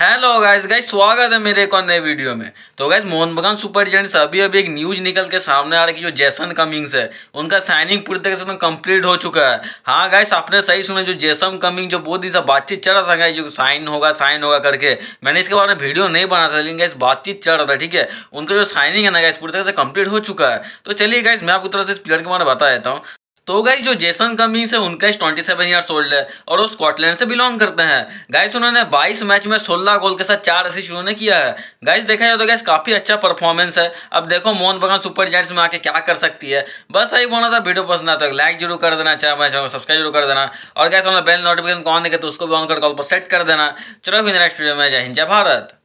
hello guys guys स्वागत है मेरे एक और नए वीडियो में तो गाइज मोहन बगान सुपर जेंट्स अभी अभी एक न्यूज निकल के सामने आ रहा है कि जो जैसन कमिंग्स है उनका साइनिंग पूरी तरीके से तो कंप्लीट हो चुका है हाँ गाइस आपने सही सुना जो जैसम कमिंग जो बहुत दिन से बातचीत चल रहा था गाइज जो साइन होगा साइन होगा करके मैंने इसके बारे में वीडियो नहीं बना था लेकिन गाइस बातचीत चल रहा था ठीक है उनका जो साइनिंग है ना गाइस पूरी तरह से कम्प्लीट हो चुका है तो चलिए गाइस मैं आपको तरह से इस प्लेयर के बारे में बता देता हूँ तो गाइज जो जेसन कमिंग्स है उनका इस 27 सेवन ईयर ओल्ड है और वो स्कॉटलैंड से बिलोंग करते हैं गाइस उन्होंने 22 मैच में 16 गोल के साथ चार असिस्ट उन्होंने किया है गाइस देखा जाए तो गाइस काफी अच्छा परफॉर्मेंस है अब देखो मोहन बगान सुपर जाइंट्स में आके क्या कर सकती है बस यही बोलना था वीडियो पसंद आता है लाइक तो जरूर कर देना चाहे चैनल सब्सक्राइब जरूर कर देना और गैस हमारा बेल नोटिफिकेशन कॉन देखे तो उसको भी ऑन कर कॉल पर सेट कर देना चलो फिर नेक्स्ट वीडियो में जय हिंद जय भारत